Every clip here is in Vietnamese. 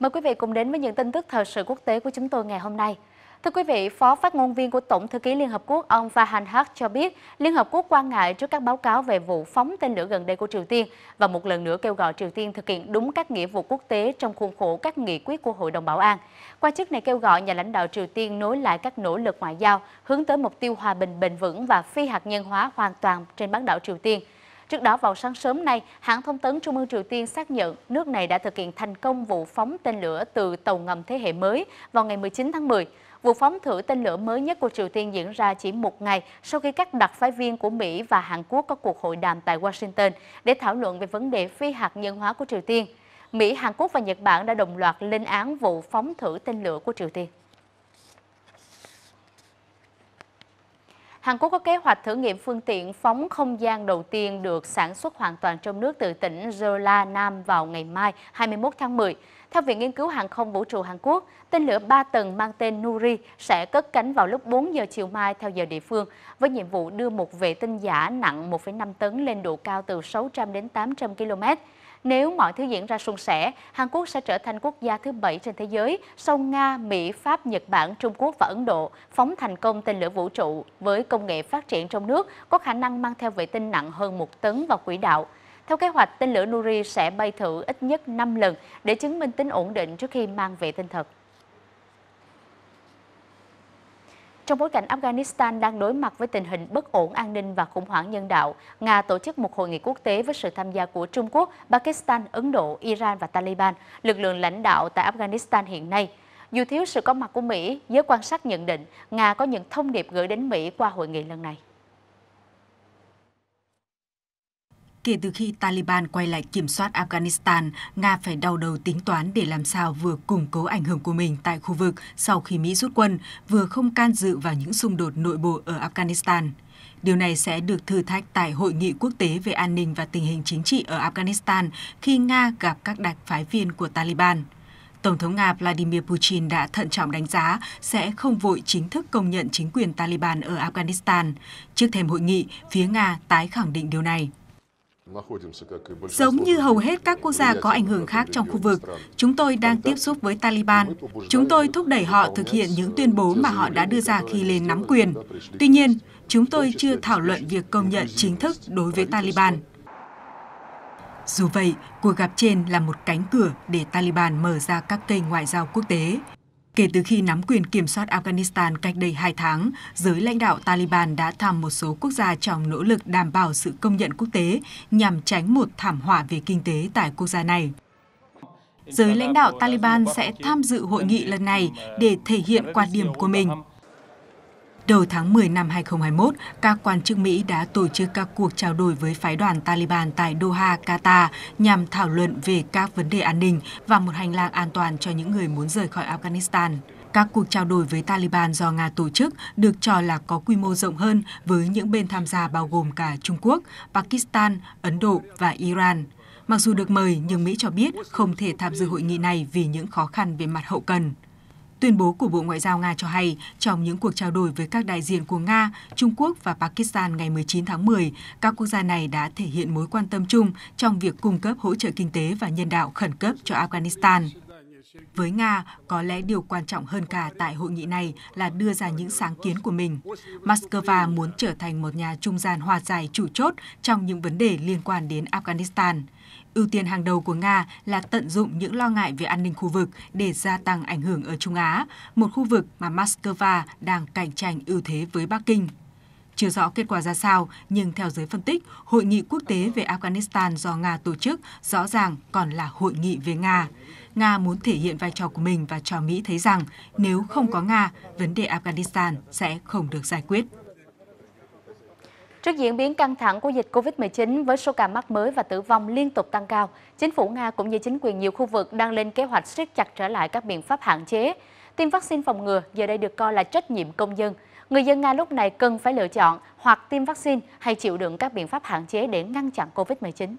Mời quý vị cùng đến với những tin tức thời sự quốc tế của chúng tôi ngày hôm nay. Thưa quý vị, Phó phát ngôn viên của Tổng thư ký Liên Hợp Quốc ông Fahan Haq cho biết Liên Hợp Quốc quan ngại trước các báo cáo về vụ phóng tên lửa gần đây của Triều Tiên và một lần nữa kêu gọi Triều Tiên thực hiện đúng các nghĩa vụ quốc tế trong khuôn khổ các nghị quyết của Hội đồng Bảo an. Quan chức này kêu gọi nhà lãnh đạo Triều Tiên nối lại các nỗ lực ngoại giao hướng tới mục tiêu hòa bình bền vững và phi hạt nhân hóa hoàn toàn trên bán đảo Triều Tiên – Trước đó vào sáng sớm nay, hãng thông tấn Trung ương Triều Tiên xác nhận nước này đã thực hiện thành công vụ phóng tên lửa từ tàu ngầm thế hệ mới vào ngày 19 tháng 10. Vụ phóng thử tên lửa mới nhất của Triều Tiên diễn ra chỉ một ngày sau khi các đặc phái viên của Mỹ và Hàn Quốc có cuộc hội đàm tại Washington để thảo luận về vấn đề phi hạt nhân hóa của Triều Tiên. Mỹ, Hàn Quốc và Nhật Bản đã đồng loạt lên án vụ phóng thử tên lửa của Triều Tiên. Hàn Quốc có kế hoạch thử nghiệm phương tiện phóng không gian đầu tiên được sản xuất hoàn toàn trong nước từ tỉnh Jeolla, Nam vào ngày mai 21 tháng 10. Theo Viện Nghiên cứu Hàng không Vũ trụ Hàn Quốc, tên lửa 3 tầng mang tên Nuri sẽ cất cánh vào lúc 4 giờ chiều mai theo giờ địa phương, với nhiệm vụ đưa một vệ tinh giả nặng 1,5 tấn lên độ cao từ 600 đến 800 km. Nếu mọi thứ diễn ra suôn sẻ, Hàn Quốc sẽ trở thành quốc gia thứ bảy trên thế giới sau Nga, Mỹ, Pháp, Nhật Bản, Trung Quốc và Ấn Độ phóng thành công tên lửa vũ trụ với công nghệ phát triển trong nước có khả năng mang theo vệ tinh nặng hơn 1 tấn vào quỹ đạo. Theo kế hoạch, tên lửa Nuri sẽ bay thử ít nhất 5 lần để chứng minh tính ổn định trước khi mang về tinh thật. Trong bối cảnh Afghanistan đang đối mặt với tình hình bất ổn an ninh và khủng hoảng nhân đạo, Nga tổ chức một hội nghị quốc tế với sự tham gia của Trung Quốc, Pakistan, Ấn Độ, Iran và Taliban, lực lượng lãnh đạo tại Afghanistan hiện nay. Dù thiếu sự có mặt của Mỹ, giới quan sát nhận định Nga có những thông điệp gửi đến Mỹ qua hội nghị lần này. Kể từ khi Taliban quay lại kiểm soát Afghanistan, Nga phải đau đầu tính toán để làm sao vừa củng cố ảnh hưởng của mình tại khu vực sau khi Mỹ rút quân, vừa không can dự vào những xung đột nội bộ ở Afghanistan. Điều này sẽ được thử thách tại Hội nghị quốc tế về an ninh và tình hình chính trị ở Afghanistan khi Nga gặp các đặc phái viên của Taliban. Tổng thống Nga Vladimir Putin đã thận trọng đánh giá sẽ không vội chính thức công nhận chính quyền Taliban ở Afghanistan. Trước thềm hội nghị, phía Nga tái khẳng định điều này. Giống như hầu hết các quốc gia có ảnh hưởng khác trong khu vực, chúng tôi đang tiếp xúc với Taliban. Chúng tôi thúc đẩy họ thực hiện những tuyên bố mà họ đã đưa ra khi lên nắm quyền. Tuy nhiên, chúng tôi chưa thảo luận việc công nhận chính thức đối với Taliban. Dù vậy, cuộc gặp trên là một cánh cửa để Taliban mở ra các kênh ngoại giao quốc tế. Kể từ khi nắm quyền kiểm soát Afghanistan cách đây 2 tháng, giới lãnh đạo Taliban đã thăm một số quốc gia trong nỗ lực đảm bảo sự công nhận quốc tế nhằm tránh một thảm họa về kinh tế tại quốc gia này. Giới lãnh đạo Taliban sẽ tham dự hội nghị lần này để thể hiện quan điểm của mình. Đầu tháng 10 năm 2021, các quan chức Mỹ đã tổ chức các cuộc trao đổi với phái đoàn Taliban tại Doha, Qatar nhằm thảo luận về các vấn đề an ninh và một hành lang an toàn cho những người muốn rời khỏi Afghanistan. Các cuộc trao đổi với Taliban do Nga tổ chức được cho là có quy mô rộng hơn với những bên tham gia bao gồm cả Trung Quốc, Pakistan, Ấn Độ và Iran. Mặc dù được mời nhưng Mỹ cho biết không thể tham dự hội nghị này vì những khó khăn về mặt hậu cần. Tuyên bố của Bộ Ngoại giao Nga cho hay, trong những cuộc trao đổi với các đại diện của Nga, Trung Quốc và Pakistan ngày 19 tháng 10, các quốc gia này đã thể hiện mối quan tâm chung trong việc cung cấp hỗ trợ kinh tế và nhân đạo khẩn cấp cho Afghanistan. Với Nga, có lẽ điều quan trọng hơn cả tại hội nghị này là đưa ra những sáng kiến của mình. Moscow muốn trở thành một nhà trung gian hòa giải chủ chốt trong những vấn đề liên quan đến Afghanistan. Ưu tiên hàng đầu của Nga là tận dụng những lo ngại về an ninh khu vực để gia tăng ảnh hưởng ở Trung Á, một khu vực mà Moscow đang cạnh tranh ưu thế với Bắc Kinh. Chưa rõ kết quả ra sao, nhưng theo giới phân tích, hội nghị quốc tế về Afghanistan do Nga tổ chức rõ ràng còn là hội nghị về Nga. Nga muốn thể hiện vai trò của mình và cho Mỹ thấy rằng nếu không có Nga, vấn đề Afghanistan sẽ không được giải quyết. Trước diễn biến căng thẳng của dịch COVID-19 với số ca mắc mới và tử vong liên tục tăng cao, chính phủ Nga cũng như chính quyền nhiều khu vực đang lên kế hoạch siết chặt trở lại các biện pháp hạn chế. Tiêm vaccine phòng ngừa giờ đây được coi là trách nhiệm công dân người dân Nga lúc này cần phải lựa chọn hoặc tiêm vaccine hay chịu đựng các biện pháp hạn chế để ngăn chặn COVID-19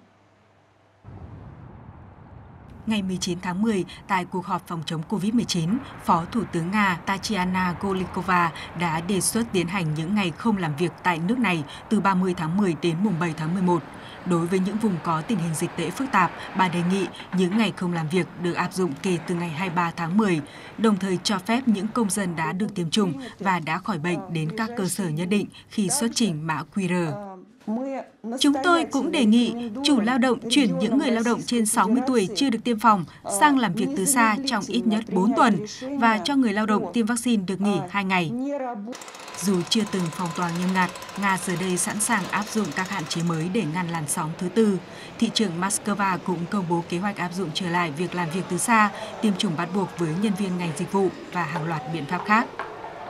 ngày 19 tháng 10 tại cuộc họp phòng chống COVID-19, Phó Thủ tướng Nga Tatiana Golikova đã đề xuất tiến hành những ngày không làm việc tại nước này từ 30 tháng 10 đến mùng 7 tháng 11. Đối với những vùng có tình hình dịch tễ phức tạp, bà đề nghị những ngày không làm việc được áp dụng kể từ ngày 23 tháng 10, đồng thời cho phép những công dân đã được tiêm chủng và đã khỏi bệnh đến các cơ sở nhất định khi xuất trình mã QR. Chúng tôi cũng đề nghị chủ lao động chuyển những người lao động trên 60 tuổi chưa được tiêm phòng sang làm việc từ xa trong ít nhất 4 tuần và cho người lao động tiêm vaccine được nghỉ 2 ngày. Dù chưa từng phòng tòa nghiêm ngặt, Nga giờ đây sẵn sàng áp dụng các hạn chế mới để ngăn làn sóng thứ tư. Thị trưởng Moscow cũng công bố kế hoạch áp dụng trở lại việc làm việc từ xa, tiêm chủng bắt buộc với nhân viên ngành dịch vụ và hàng loạt biện pháp khác.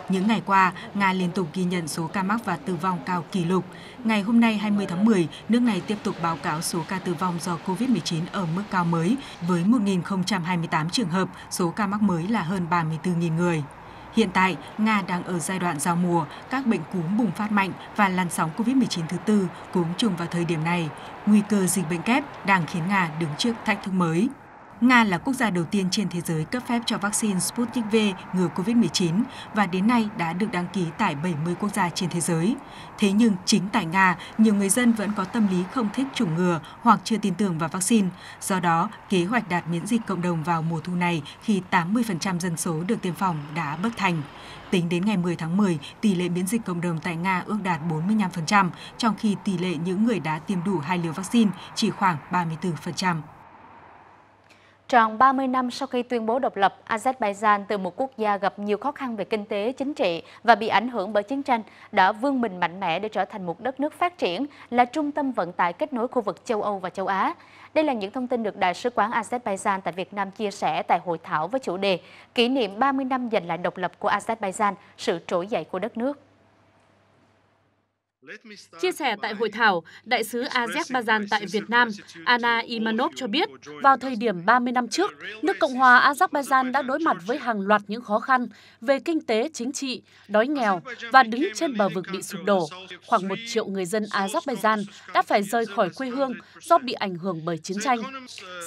Những ngày qua, Nga liên tục ghi nhận số ca mắc và tử vong cao kỷ lục. Ngày hôm nay 20 tháng 10, nước này tiếp tục báo cáo số ca tử vong do COVID-19 ở mức cao mới với 1.028 trường hợp, số ca mắc mới là hơn 34.000 người. Hiện tại, Nga đang ở giai đoạn giao mùa, các bệnh cúm bùng phát mạnh và làn sóng COVID-19 thứ tư cũng trùng vào thời điểm này. Nguy cơ dịch bệnh kép đang khiến Nga đứng trước thách thức mới. Nga là quốc gia đầu tiên trên thế giới cấp phép cho vaccine Sputnik V ngừa COVID-19 và đến nay đã được đăng ký tại 70 quốc gia trên thế giới. Thế nhưng chính tại Nga, nhiều người dân vẫn có tâm lý không thích chủng ngừa hoặc chưa tin tưởng vào vaccine. Do đó, kế hoạch đạt miễn dịch cộng đồng vào mùa thu này khi 80% dân số được tiêm phòng đã bất thành. Tính đến ngày 10 tháng 10, tỷ lệ miễn dịch cộng đồng tại Nga ước đạt 45%, trong khi tỷ lệ những người đã tiêm đủ hai liều vaccine chỉ khoảng 34%. Tròn 30 năm sau khi tuyên bố độc lập, Azerbaijan từ một quốc gia gặp nhiều khó khăn về kinh tế, chính trị và bị ảnh hưởng bởi chiến tranh đã vươn mình mạnh mẽ để trở thành một đất nước phát triển, là trung tâm vận tải kết nối khu vực châu Âu và châu Á. Đây là những thông tin được Đại sứ quán Azerbaijan tại Việt Nam chia sẻ tại hội thảo với chủ đề Kỷ niệm 30 năm giành lại độc lập của Azerbaijan, sự trỗi dậy của đất nước. Chia sẻ tại hội thảo, Đại sứ Azerbaijan tại Việt Nam Anna Imanov cho biết, vào thời điểm 30 năm trước, nước Cộng hòa Azerbaijan đã đối mặt với hàng loạt những khó khăn về kinh tế, chính trị, đói nghèo và đứng trên bờ vực bị sụp đổ. Khoảng một triệu người dân Azerbaijan đã phải rời khỏi quê hương do bị ảnh hưởng bởi chiến tranh. Uh,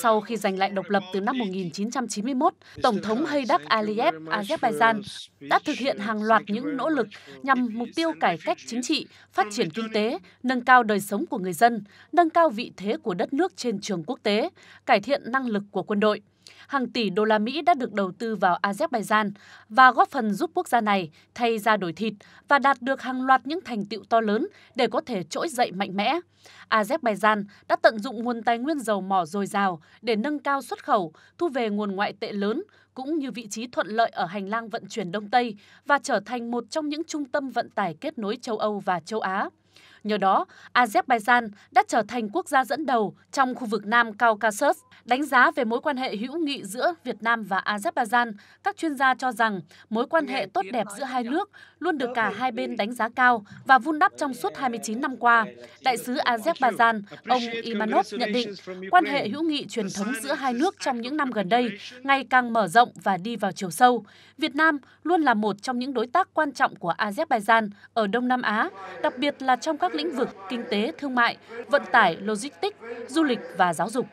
Sau khi giành lại độc lập từ năm 1991, Tổng thống Haydat Aliyev Azerbaijan đã thực hiện uh, hàng loạt những nỗ lực nhằm mục tiêu cải cách chính trị, phát triển kinh tế, nâng cao đời sống của người dân, nâng cao vị thế của đất nước trên trường quốc tế, cải thiện năng lực của quân đội. Hàng tỷ đô la Mỹ đã được đầu tư vào Azerbaijan và góp phần giúp quốc gia này thay ra đổi thịt và đạt được hàng loạt những thành tựu to lớn để có thể trỗi dậy mạnh mẽ. Azerbaijan đã tận dụng nguồn tài nguyên dầu mỏ dồi dào để nâng cao xuất khẩu, thu về nguồn ngoại tệ lớn, cũng như vị trí thuận lợi ở hành lang vận chuyển Đông Tây và trở thành một trong những trung tâm vận tải kết nối châu Âu và châu Á. Nhờ đó, Azerbaijan đã trở thành quốc gia dẫn đầu trong khu vực Nam Caucasus. Đánh giá về mối quan hệ hữu nghị giữa Việt Nam và Azerbaijan, các chuyên gia cho rằng mối quan hệ tốt đẹp giữa hai nước luôn được cả hai bên đánh giá cao và vun đắp trong suốt 29 năm qua. Đại sứ Azerbaijan, ông Imanov nhận định, quan hệ hữu nghị truyền thống giữa hai nước trong những năm gần đây ngày càng mở rộng và đi vào chiều sâu. Việt Nam luôn là một trong những đối tác quan trọng của Azerbaijan ở Đông Nam Á, đặc biệt là trong các các lĩnh vực kinh tế, thương mại, vận tải, logistics, du lịch và giáo dục.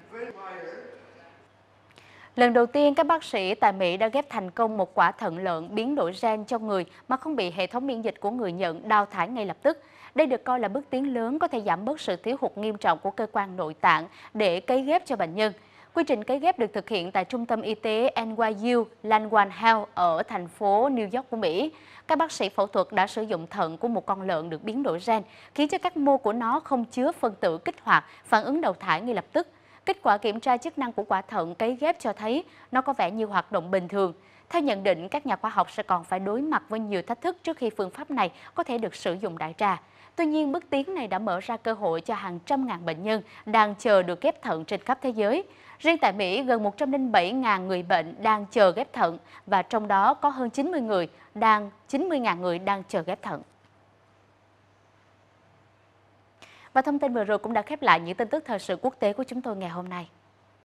Lần đầu tiên, các bác sĩ tại Mỹ đã ghép thành công một quả thận lợn biến đổi gen cho người mà không bị hệ thống miễn dịch của người nhận đào thải ngay lập tức. Đây được coi là bước tiến lớn có thể giảm bớt sự thiếu hụt nghiêm trọng của cơ quan nội tạng để cấy ghép cho bệnh nhân. Quy trình cấy ghép được thực hiện tại trung tâm y tế NYU Langwan Health ở thành phố New York của Mỹ. Các bác sĩ phẫu thuật đã sử dụng thận của một con lợn được biến đổi gen, khiến cho các mô của nó không chứa phân tử kích hoạt, phản ứng đầu thải ngay lập tức. Kết quả kiểm tra chức năng của quả thận cấy ghép cho thấy nó có vẻ như hoạt động bình thường. Theo nhận định, các nhà khoa học sẽ còn phải đối mặt với nhiều thách thức trước khi phương pháp này có thể được sử dụng đại trà. Tuy nhiên, bước tiến này đã mở ra cơ hội cho hàng trăm ngàn bệnh nhân đang chờ được ghép thận trên khắp thế giới. Riêng tại Mỹ, gần 107.000 người bệnh đang chờ ghép thận và trong đó có hơn 90 người đang 90.000 người đang chờ ghép thận. Và thông tin vừa rồi cũng đã khép lại những tin tức thời sự quốc tế của chúng tôi ngày hôm nay.